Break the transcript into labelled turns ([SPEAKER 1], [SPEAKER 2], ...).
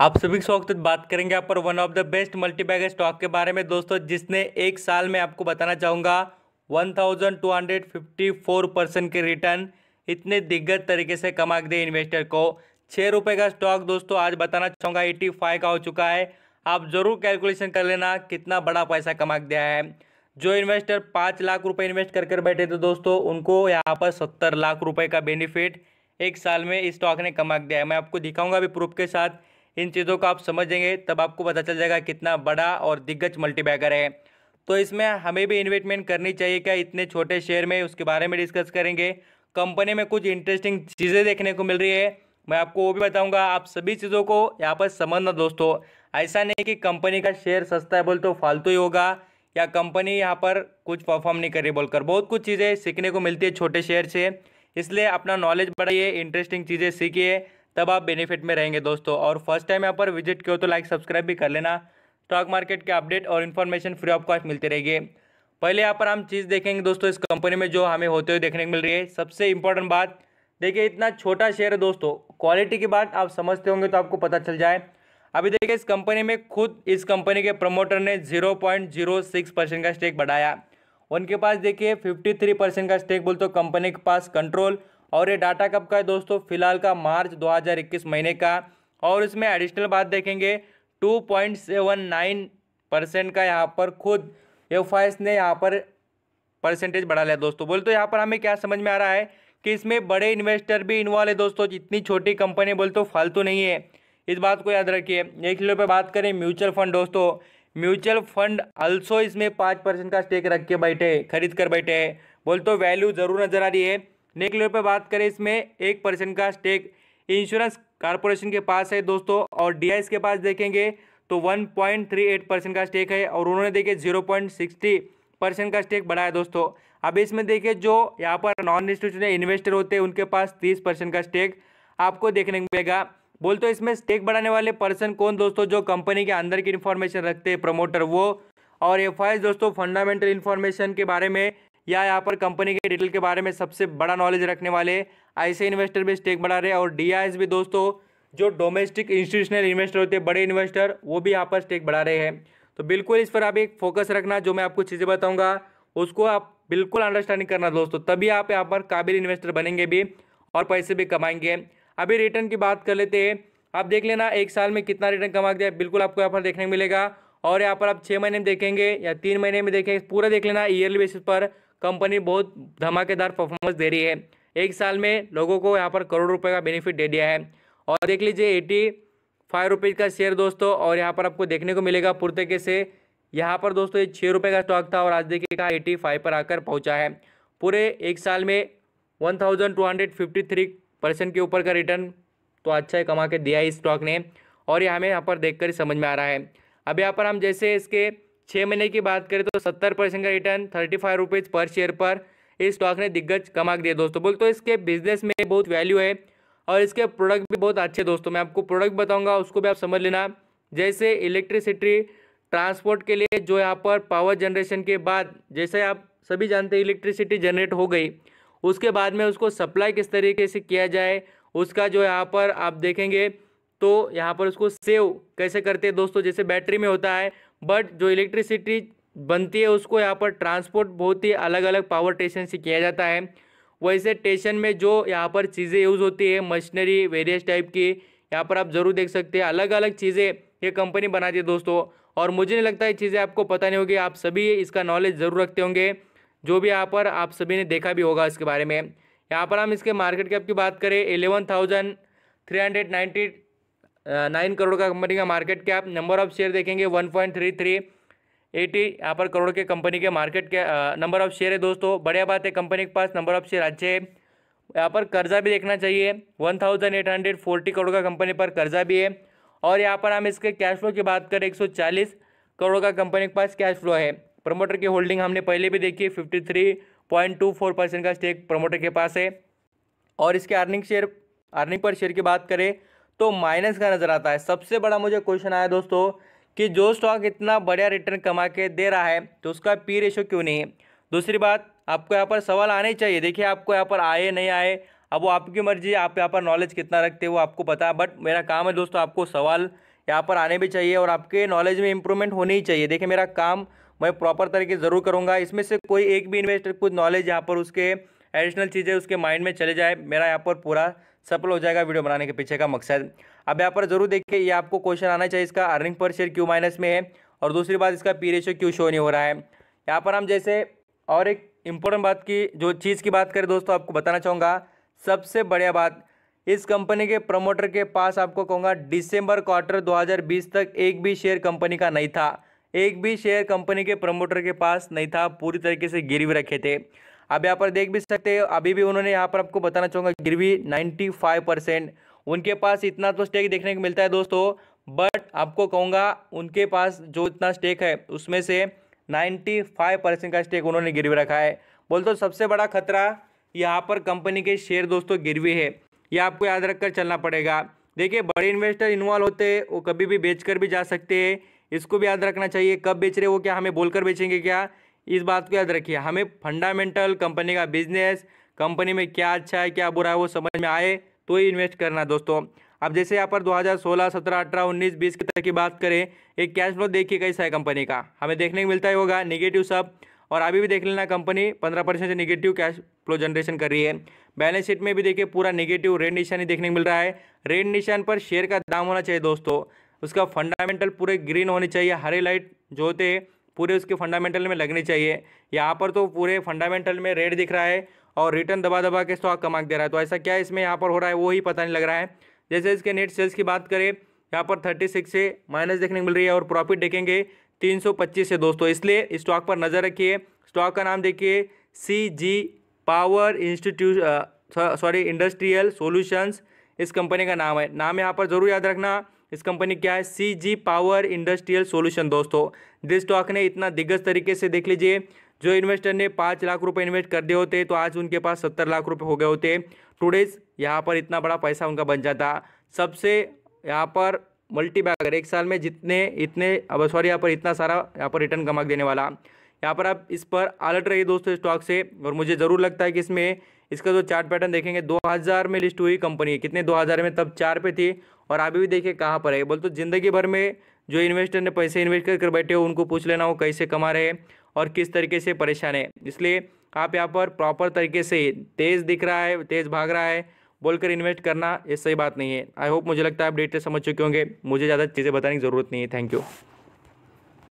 [SPEAKER 1] आप सभी से बात करेंगे यहाँ पर one of the best multibag stock के बारे में दोस्तों जिसने एक साल में आपको बताना चाहूँगा 1254 परसेंट के रिटर्न इतने दिग्गज तरीके से कमा के दे इन्वेस्टर को छः रुपये का स्टॉक दोस्तों आज बताना चाहूँगा एटी फाइव का हो चुका है आप ज़रूर कैलकुलेशन कर लेना कितना बड़ा पैसा कमा दिया है जो इन्वेस्टर पाँच लाख रुपए इन्वेस्ट कर कर बैठे थे दोस्तों उनको यहाँ पर सत्तर लाख रुपए का बेनिफिट एक साल में इस स्टॉक ने कमा दिया है मैं आपको दिखाऊंगा अभी प्रूफ के साथ इन चीज़ों को आप समझेंगे तब आपको पता चल जाएगा कितना बड़ा और दिग्गज मल्टीबैगर है तो इसमें हमें भी इन्वेस्टमेंट करनी चाहिए क्या इतने छोटे शेयर में उसके बारे में डिस्कस करेंगे कंपनी में कुछ इंटरेस्टिंग चीज़ें देखने को मिल रही है मैं आपको वो भी बताऊंगा आप सभी चीज़ों को यहाँ पर समझना दोस्तों ऐसा नहीं कि कंपनी का शेयर सस्ता है बोल तो फालतू ही होगा या कंपनी यहाँ पर कुछ परफॉर्म नहीं कर रही बोलकर बहुत कुछ चीज़ें सीखने को मिलती है छोटे शेयर से इसलिए अपना नॉलेज बढ़ाइए इंटरेस्टिंग चीज़ें सीखिए तब आप बेनिफिट में रहेंगे दोस्तों और फर्स्ट टाइम यहाँ पर विजिट किया तो लाइक सब्सक्राइब भी कर लेना स्टॉक मार्केट के अपडेट और इन्फॉर्मेशन फ्री ऑफ कॉस्ट मिलती रहेगी पहले यहाँ पर हम चीज़ देखेंगे दोस्तों इस कंपनी में जो हमें होते हुए देखने को मिल रही है सबसे इंपॉर्टेंट बात देखिए इतना छोटा शेयर है दोस्तों क्वालिटी की बात आप समझते होंगे तो आपको पता चल जाए अभी देखिए इस कंपनी में खुद इस कंपनी के प्रमोटर ने 0.06 परसेंट का स्टेक बढ़ाया उनके पास देखिए 53 परसेंट का स्टेक बोलते कंपनी के पास कंट्रोल और ये डाटा कब का है दोस्तों फिलहाल का मार्च 2021 महीने का और इसमें एडिशनल बात देखेंगे 2.79 परसेंट का यहाँ पर खुद एफ ने यहाँ पर परसेंटेज बढ़ा लिया दोस्तों बोलते तो यहाँ पर हमें क्या समझ में आ रहा है कि इसमें बड़े इन्वेस्टर भी इन्वॉल्व है दोस्तों जितनी छोटी कंपनी बोलते तो फालतू नहीं है इस बात को याद रखिए एक किलो पर बात करें म्यूचुअल फंड दोस्तों म्यूचुअल फंड अल्सो इसमें पाँच परसेंट का स्टेक रख के बैठे खरीद कर बैठे बोल तो वैल्यू ज़रूर नज़र आ रही है नेक लेवल पर बात करें इसमें एक परसेंट का स्टेक इंश्योरेंस कारपोरेशन के पास है दोस्तों और डी के पास देखेंगे तो 1.38 परसेंट का स्टेक है और उन्होंने देखिए 0.60 परसेंट का स्टेक बढ़ाया दोस्तों अब इसमें देखिए जो यहाँ पर नॉन इंस्टीट्यूशनल इन्वेस्टर होते हैं उनके पास 30 परसेंट का स्टेक आपको देखने को मिलेगा बोल तो इसमें स्टेक बढ़ाने वाले पर्सन कौन दोस्तों जो कंपनी के अंदर की इन्फॉर्मेशन रखते हैं प्रमोटर वो और एफ दोस्तों फंडामेंटल इन्फॉर्मेशन के बारे में या यहाँ पर कंपनी के डिटेल के बारे में सबसे बड़ा नॉलेज रखने वाले ऐसे इन्वेस्टर भी स्टेक बढ़ा रहे हैं और डी भी दोस्तों जो डोमेस्टिक इंस्टीट्यूशनल इन्वेस्टर होते हैं बड़े इन्वेस्टर वो भी यहाँ पर स्टेक बढ़ा रहे हैं तो बिल्कुल इस पर आप एक फोकस रखना जो मैं आपको चीज़ें बताऊँगा उसको आप बिल्कुल अंडरस्टैंडिंग करना दोस्तों तभी आप यहाँ पर काबिल इन्वेस्टर बनेंगे भी और पैसे भी कमाएंगे अभी रिटर्न की बात कर लेते हैं आप देख लेना एक साल में कितना रिटर्न कमा दिया बिल्कुल आपको यहाँ पर देखने को मिलेगा और यहाँ पर आप छः महीने में देखेंगे या तीन महीने में देखेंगे पूरा देख लेना ईयरली बेसिस पर कंपनी बहुत धमाकेदार परफॉर्मेंस दे रही है एक साल में लोगों को यहाँ पर करोड़ रुपये का बेनिफिट दे दिया है और देख लीजिए एटी फाइव रुपीज़ का शेयर दोस्तों और यहाँ पर आपको देखने को मिलेगा तरीके से यहाँ पर दोस्तों ये छः रुपये का स्टॉक था और आज देखिए कहा एटी फाइव पर आकर पहुँचा है पूरे एक साल में one thousand two hundred fifty three percent के ऊपर का रिटर्न तो अच्छा ही कमा के दिया है इस स्टॉक ने और ये हमें यहाँ पर देख कर समझ में आ रहा है अब यहाँ पर हम जैसे इसके छः महीने की बात करें तो सत्तर परसेंट का रिटर्न थर्टी फाइव रुपीज़ पर शेयर पर इस स्टॉक ने दिग्गज कमा दिया दोस्तों बोल तो इसके बिजनेस में बहुत वैल्यू है और इसके प्रोडक्ट भी बहुत अच्छे दोस्तों मैं आपको प्रोडक्ट बताऊँगा उसको भी आप समझ लेना जैसे इलेक्ट्रिसिटी ट्रांसपोर्ट के लिए जो यहाँ पर पावर जनरेशन के बाद जैसे आप सभी जानते हैं इलेक्ट्रिसिटी जनरेट हो गई उसके बाद में उसको सप्लाई किस तरीके से किया जाए उसका जो यहाँ पर आप देखेंगे तो यहाँ पर उसको सेव कैसे करते हैं दोस्तों जैसे बैटरी में होता है बट जो इलेक्ट्रिसिटी बनती है उसको यहाँ पर ट्रांसपोर्ट बहुत ही अलग अलग पावर स्टेशन से किया जाता है वैसे स्टेशन में जो यहाँ पर चीज़ें यूज़ होती है मशीनरी वेरियस टाइप की यहाँ पर आप ज़रूर देख सकते हैं अलग अलग चीज़ें ये कंपनी बनाती है दोस्तों और मुझे नहीं लगता ये चीज़ें आपको पता नहीं होगी आप सभी इसका नॉलेज ज़रूर रखते होंगे जो भी यहाँ पर आप सभी ने देखा भी होगा इसके बारे में यहाँ पर हम इसके मार्केट कैप की बात करें eleven thousand three hundred ninety nine crore का कंपनी का market cap number of share देखेंगे one point three three eighty यहाँ पर करोड़ के कंपनी के मार्केट के नंबर ऑफ शेयर है दोस्तों बढ़िया बात है कंपनी के पास नंबर ऑफ शेयर अच्छे है यहाँ पर कर्जा भी देखना चाहिए one thousand eight hundred forty crore का कंपनी पर कर्जा भी है और यहाँ पर हम इसके कैश फ्लो की बात करें एक सौ चालीस करोड़ का कंपनी के पास कैश फ्लो है प्रमोटर की होल्डिंग हमने पहले भी देखी fifty three point two four percent का स्टेक प्रमोटर के पास है और इसके earning share earning per share की बात करें तो माइनस का नज़र आता है सबसे बड़ा मुझे क्वेश्चन आया दोस्तों कि जो स्टॉक इतना बढ़िया रिटर्न कमा के दे रहा है तो उसका पी रेशो क्यों नहीं है दूसरी बात आपको यहाँ पर सवाल आने चाहिए देखिए आपको यहाँ पर आए नहीं आए अब वो आपकी मर्जी आप यहाँ पर नॉलेज कितना रखते हो आपको पता है बट मेरा काम है दोस्तों आपको सवाल यहाँ पर आने भी चाहिए और आपके नॉलेज में इंप्रूवमेंट होनी ही चाहिए देखिए मेरा काम मैं प्रॉपर तरीके ज़रूर करूँगा इसमें से कोई एक भी इन्वेस्टर कुछ नॉलेज यहाँ पर उसके एडिशनल चीज़ें उसके माइंड में चले जाए मेरा यहाँ पर पूरा सफल हो जाएगा वीडियो बनाने के पीछे का मकसद अब यहाँ पर जरूर देखिए ये आपको क्वेश्चन आना चाहिए इसका earning per share Q minus में है और दूसरी बात इसका पी रेशो क्यों शो नहीं हो रहा है यहाँ पर हम जैसे और एक इम्पोर्टेंट बात की जो चीज़ की बात करें दोस्तों आपको बताना चाहूँगा सबसे बढ़िया बात इस कंपनी के प्रमोटर के पास आपको कहूँगा डिसम्बर क्वार्टर दो तक एक भी शेयर कंपनी का नहीं था एक भी शेयर कंपनी के प्रमोटर के पास नहीं था पूरी तरीके से गिरवी रखे थे आप यहाँ पर देख भी सकते हैं अभी भी उन्होंने यहाँ पर आपको बताना चाहूँगा गिरवी नाइन्टी फाइव परसेंट उनके पास इतना तो स्टेक देखने को मिलता है दोस्तों बट आपको कहूँगा उनके पास जो इतना स्टेक है उसमें से नाइन्टी फाइव परसेंट का स्टेक उन्होंने गिरवी रखा है बोल तो सबसे बड़ा खतरा यहाँ पर कंपनी के शेयर दोस्तों गिरवी है यह आपको याद कर चलना पड़ेगा देखिए बड़े इन्वेस्टर इन्वॉल्व होते हैं वो कभी भी बेच कर भी जा सकते हैं इसको भी याद रखना चाहिए कब बेच रहे हो क्या हमें बोलकर बेचेंगे क्या इस बात को याद रखिए हमें फंडामेंटल कंपनी का बिजनेस कंपनी में क्या अच्छा है क्या बुरा है वो समझ में आए तो ही इन्वेस्ट करना दोस्तों अब जैसे यहाँ पर 2016, 17, 18, 19, 20 की तरह की बात करें एक कैश फ्लो देखिए कैसा है कंपनी का हमें देखने को मिलता ही होगा निगेटिव सब और अभी भी देख लेना कंपनी 15 परसेंट से निगेटिव कैश फ्लो जनरेशन कर रही है बैलेंस शीट में भी देखिए पूरा निगेटिव रेड निशान ही देखने को मिल रहा है रेड निशान पर शेयर का दाम होना चाहिए दोस्तों उसका फंडामेंटल पूरे ग्रीन होने चाहिए हरे लाइट जो होते हैं पूरे उसके फंडामेंटल में लगने चाहिए यहाँ पर तो पूरे फंडामेंटल में रेड दिख रहा है और रिटर्न दबा दबा के स्टॉक कमा दे रहा है तो ऐसा क्या इसमें यहाँ पर हो रहा है वो ही पता नहीं लग रहा है जैसे इसके नेट सेल्स की बात करें यहाँ पर थर्टी सिक्स से माइनस देखने को मिल रही है और प्रॉफिट देखेंगे तीन सौ पच्चीस से दोस्तों इसलिए स्टॉक पर नज़र रखिए स्टॉक का नाम देखिए C G power institute sorry industrial solutions इस कंपनी का नाम है नाम यहाँ पर ज़रूर याद रखना इस कंपनी क्या है C G power industrial solution दोस्तों दिस स्टॉक ने इतना दिग्गज तरीके से देख लीजिए जो इन्वेस्टर ने पाँच लाख रुपए इन्वेस्ट कर दिए होते तो आज उनके पास सत्तर लाख रुपए हो गए होते टूडेज यहाँ पर इतना बड़ा पैसा उनका बन जाता सबसे यहाँ पर मल्टी बैगर एक साल में जितने इतने अब सॉरी यहाँ पर इतना सारा यहाँ पर रिटर्न कमा देने वाला यहाँ पर आप इस पर अलर्ट रहिए दोस्तों स्टॉक से और मुझे ज़रूर लगता है कि इसमें इसका जो चार्ट पैटर्न देखेंगे 2000 में लिस्ट हुई कंपनी कितने 2000 में तब चार पे थी और अभी भी देखिए कहाँ पर है बोल तो ज़िंदगी भर में जो इन्वेस्टर ने पैसे इन्वेस्ट कर कर बैठे हो उनको पूछ लेना वो कैसे कमा रहे हैं और किस तरीके से परेशान है इसलिए आप यहाँ पर प्रॉपर तरीके से तेज़ दिख रहा है तेज़ भाग रहा है बोलकर इन्वेस्ट करना ये सही बात नहीं है आई होप मुझे लगता है आप डेटे समझ चुके होंगे मुझे ज़्यादा चीज़ें बताने की ज़रूरत नहीं है थैंक यू